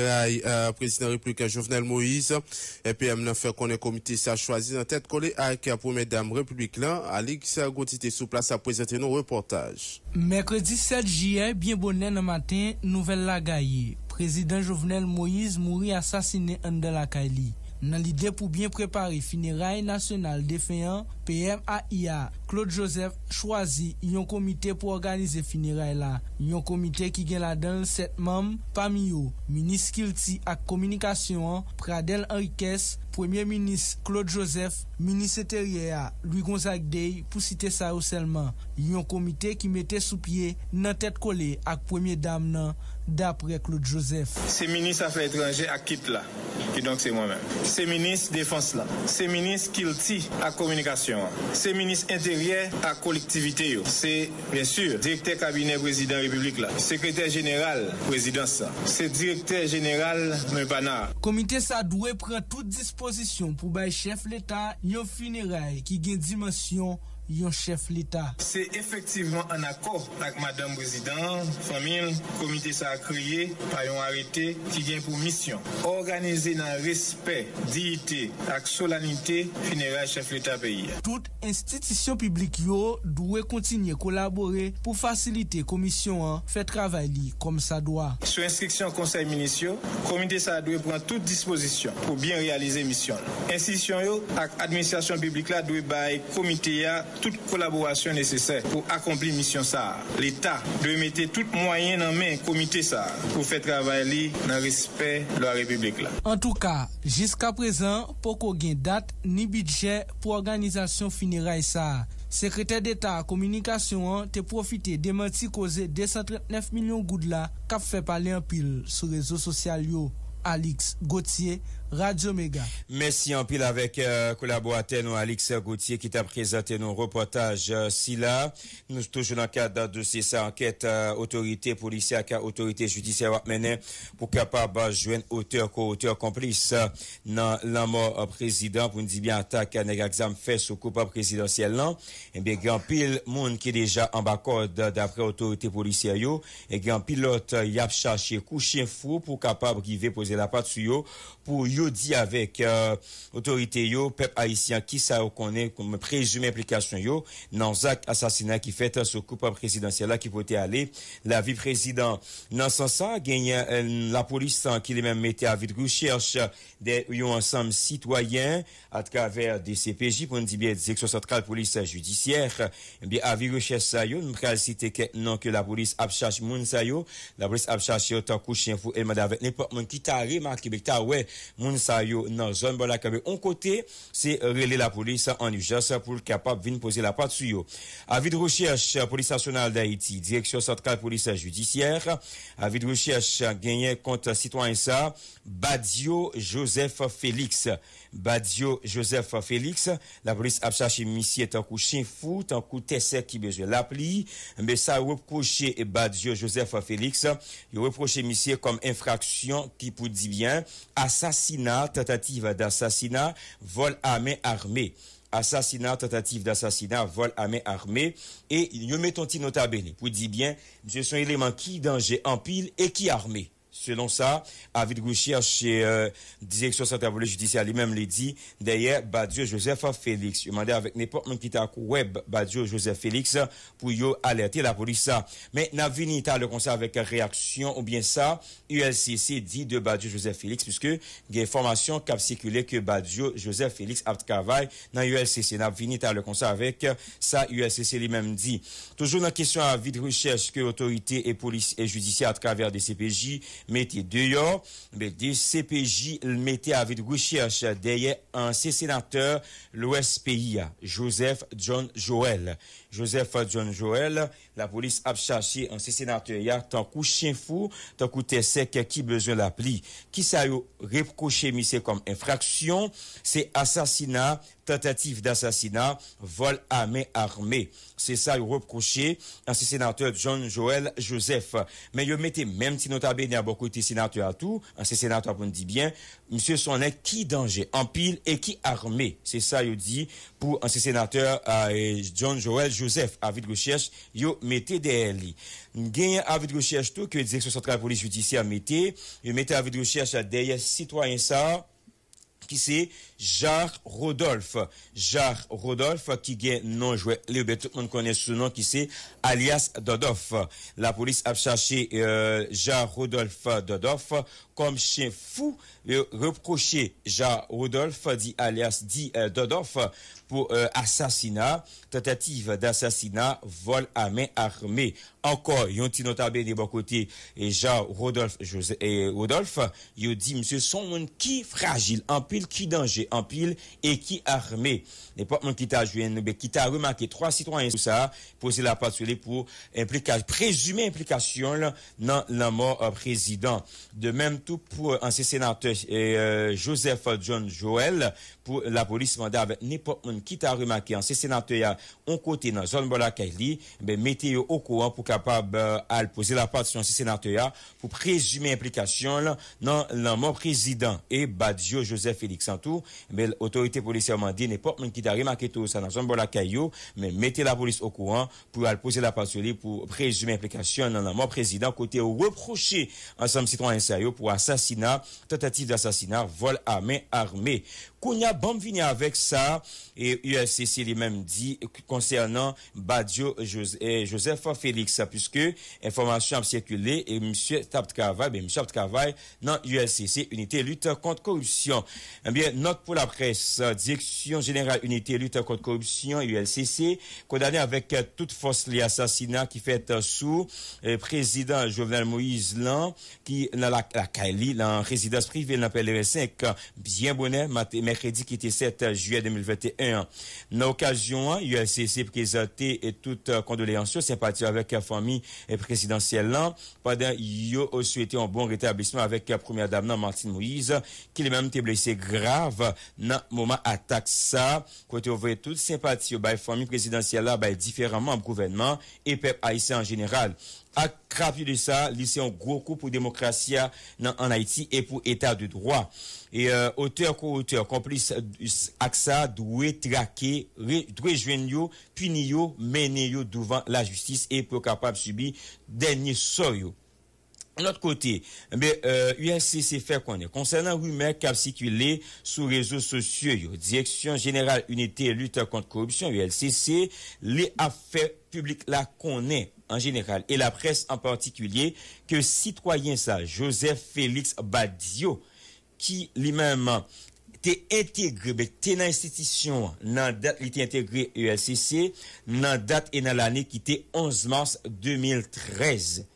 Euh, président Republikan Jovenel Moïse E pèm lè fè konè komite sa chwazi Nan tèt kole akè euh, pou mèdame Republikan Ali Kisargo tite sou plase a prezente nou reportaj Mèkredi 7 jye Bien bonnen nan maten Nouvel la gaye Président Jovenel Moïse mouri asasine An de la Kayli Nan lide pou bien prepare Finiray nasyonal defenyan PM a IA, Claude Joseph chwazi yon komite pou organize finirela. Yon komite ki gen la denl set mam, pa miyo. Minis kilti ak komunikasyon, pradel enrikes, Premier Minis Claude Joseph, Minis eterie a Louis Gonzague Day pou site sa rousselman. Yon komite ki mette sou pie nan tet kole ak Premier Dam nan, dapre Claude Joseph. Se minis afre etranje ak kit la, ki donk se mwen men. Se minis defans la, se minis kilti ak komunikasyon, C'est le ministre intérieur à collectivité. C'est, bien sûr, directeur cabinet président République. Là. Secrétaire général présidence. C'est directeur général Le Comité ça doit prendre toute disposition pour le chef l'État un funérailles qui gagne dimension yon chef l'Etat. Se efektivman an akor ak madam prezident, famil, komite sa akriye pa yon arete ki gen pou misyon. Organize nan respet, diite ak solanite finera chef l'Etat peyiye. Tout institisyon publik yo dwe kontinye kolabore pou fasilite komisyon an fe travay li kom sa doa. Sou insriksyon konsey minisyon, komite sa a dwe pran tout disposisyon pou bien realize misyon. Insisyon yo ak administasyon publik la dwe bay komite ya toute collaboration nécessaire pour accomplir mission ça. L'État doit mettre tout moyen en main comité ça pour faire travailler dans le respect de la République là. En tout cas, jusqu'à présent, pour gain date ni budget pour organisation funérailles ça. Secrétaire d'État communication profité hein, profité de causée causé 239 de gouttes là cap fait parler en pile sur les réseaux sociaux Alix Gauthier Radio Méga. Merci en pile avec euh, collaborateur nous Alex Gauthier qui t'a présenté nos reportages euh, là, Nous toujours dans le cadre de ces sa enquête euh, autorité policière car autorité judiciaire mener pour capable joindre auteur co-auteur complice euh, dans la mort président pour nous dire bien attaque à examen fait sous coupable présidentiel non Et eh bien grand pile monde qui déjà en bas d'après autorité policière yo et grand pilote y a cherché coucher fou pour capable arriver poser la patte sur yo pour Yo di avek otorite euh, yo, pep aisyen ki sa yo konen kon me prejume implikasyon yo, nan zak asasina ki fet sou koupa prezidentia la ki pote ale. La vi prezident nan san sa genye euh, la polis san ki li men mette avi de goucherche de yo ansam sitwayen atkavere de CPJ. Pon di biye zekso satkal polis judisyer. Eh Bi avi goucherche sa yo, mkal site ke nan ke la polis apchache moun sa yo. La polis apchache yo ta kouchen pou elman avek nepot moun ki ta re maki bek ta we moun. moun sa yo nan zon balakabe. On kote, se rele la police en urgence pour capable kapap vin la pat sur yo. Avis de recherche police nationale d'Haïti, direction centrale, police judiciaire. Avis de recherche genyen contre citoyen ça. Badio Joseph Félix. Badio Joseph Félix, la polis ap chache misye fou, chenfou, kou qui ki bezwe la Mais mbe sa reproche Badio Joseph Félix, yo reproche misye comme infraction qui pou di bien, assassinat assassinat, tentative d'assassinat, vol à main armée assassinat, tentative d'assassinat, vol à main armée. Et nous mettons Tino bene. pour dire bien, ce sont éléments qui danger en pile et qui armé Selon sa, avit goucher che euh, direksyon s'interpolé judicia li mèm li di. Dèye, Badiou Joseph Félix yomande avèk nèpon mèm ki ta akou wèb Badiou Joseph Félix pou yo alerte la polisa. Mè nan vini ta le konsè avèk reaksyon ou bien sa, ULCC di de Badiou Joseph Félix. Piske gen formasyon kap sikule ke Badiou Joseph Félix apkavay nan ULCC. Nan vini ta le konsè avèk sa, ULCC li mèm di. Toujou nan kesyon avit goucher seke otorite e polis e judicia atkavèr de CPJ... Meti deyo, bedi CPJ l meti avit gwechech deye anse senateur l Wespia, Josef John Joel. Joseph John Joel, la police a cherché un sénateur tant coup chien fou, tant coup sec qui besoin l'appli. Qui ça yo reproché c'est comme infraction, c'est assassinat, tentative d'assassinat, vol à main armée. C'est ça yo reproché un sénateur John Joel Joseph. Mais il mettez même si il y a beaucoup de sénateurs à tout, un sénateur pour dit bien, monsieur Sonnet, qui danger en pile et qui armé. C'est ça yo dit pour un sénateur euh, John Joel Joseph, avis de recherche, yo mette derrière lui. Gain avis de recherche tout que de la police judiciaire mette yo mette avis de recherche derrière citoyen ça qui c'est Jacques Rodolphe. Jacques Rodolphe qui gagne non joué. tout le monde connaît ce nom qui c'est alias Dodoff. La police a cherché euh, Jacques Rodolphe Dodoff comme chien fou, euh, reproché Jean Rodolphe, dit alias dit euh, pour euh, assassinat, tentative d'assassinat, vol à main armée. Encore, yon ti notable de bon côté, et Jean Rodolphe, et Rodolphe, yon dit, monsieur, son qui fragile, en pile, qui danger, en pile, et qui armé. N'est pas mon qui t'a joué, qui t'a remarqué trois citoyens tout ça, poser la patrouille pour implication, présumée implication, dans la mort président. De même, tout pour un sénateur et, euh, Joseph John Joel la police mandat avec pas une qui t'a remarqué en ces sénateurs on côté dans zone mais ben, mettez au courant pour capable euh, à poser la partition ces sénateurs pour présumer implication dans le président et Badio Joseph Félix tout, mais l'autorité policière m'a dit n'importe qui t'a remarqué tout ça dans zone mais mettez la police au courant pour aller poser la partition pour présumer implication dans le président côté reproché ensemble citoyen sérieux pour assassinat tentative d'assassinat vol à main armée bon venir avec ça, et USCC lui-même dit concernant Badio eh, Joseph Félix, puisque information a circulé et monsieur Tap travail, ben, monsieur travail dans USCC, unité lutte contre corruption. Eh bien, note pour la presse, direction générale unité lutte contre corruption, ULCC, condamné avec toute force les assassinats qui fait sous eh, président Jovenel Moïse Lan, qui dans la, la Kaili, dans résidence privée dans PLR5, bien bonnet, mercredi ki te 7 juyè 2021. Na okasyon an, yo el se se prezate et tout kondoleansyo se pati avèk a fami presidansyèl lan. Padè yo oswete an bon retablisman avèk a premier dame nan Martine Moïse, ki le mèm te blese grav nan mouman atak sa. Kote ouve tout, se pati avèk a fami presidansyèl lan bay difèraman an prouvenman e pep Aïsè an jenéral. à de ça, c'est un gros coup pour la démocratie hein, en Haïti et pour l'État de droit. Et euh, auteur auteur complice euh, Axa doit traquer, doit dwe trake, re, puni la justice et pou capable subi dernier sort. L'autre côté, mais, euh, fait connaître. Concernant rumeurs qui a circulé sur réseaux sociaux, Direction Générale Unité Lutte contre Corruption, ULCC, les affaires publiques la connaît en général et la presse en particulier que citoyen ça, Joseph Félix Badio, qui lui-même était intégré, ben, était dans l'institution, dans date, il était intégré ULCC, e dans date et dans l'année qui était 11 mars 2013.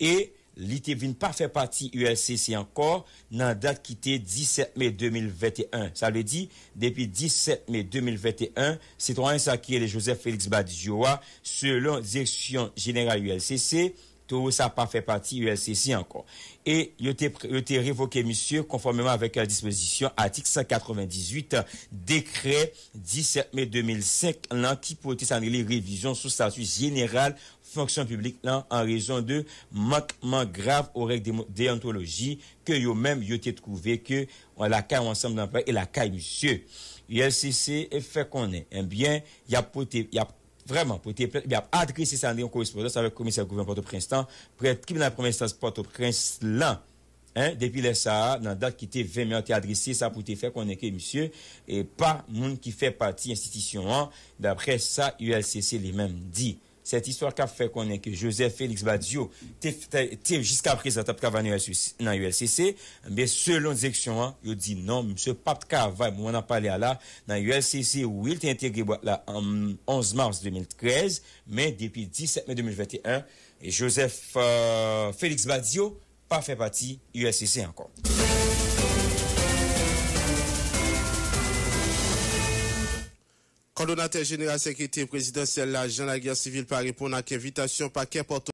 Et L'ITV ne pas faire partie encore ULCC encore, date qui était 17 mai 2021. Ça le dire, depuis 17 mai 2021, citoyen troyen et Joseph Félix Badjoa, selon direction générale ULCC, tout ça pas fait partie ULCC encore. Et il été révoqué, monsieur, conformément avec la disposition article 198 décret 17 mai 2005, là, qui révision sous statut général fonction publique en raison de manquement grave aux règles déontologie que yo même a trouvé que la caille ensemble et la caille monsieur. ULCC fait qu'on est. Eh bien, il y a vraiment, pour être bien, adresser ça en correspondance avec le commissaire gouvernement Port-au-Prince, près dans la première instance Port-au-Prince, là, hein, depuis le Sahara, dans la date qui était 20 mai, on adressé ça pour te faire connaître, monsieur, et pas monde qui fait partie institution, hein. d'après ça, ULCC les mêmes dit cette histoire qui a fait qu'on est que Joseph Félix était jusqu'à présent, a dans l'ULCC, mais selon direction, hein, il dit non, monsieur Pape Cavaille, on a parlé à là, dans l'ULCC, où il était intégré bah, en 11 mars 2013, mais depuis 17 mai 2021, Joseph euh, Félix Badio pas fait partie l'ULCC encore. Coordonnateur général sécurité présidentielle, l'agent de la guerre civile par répondre à l'invitation par porte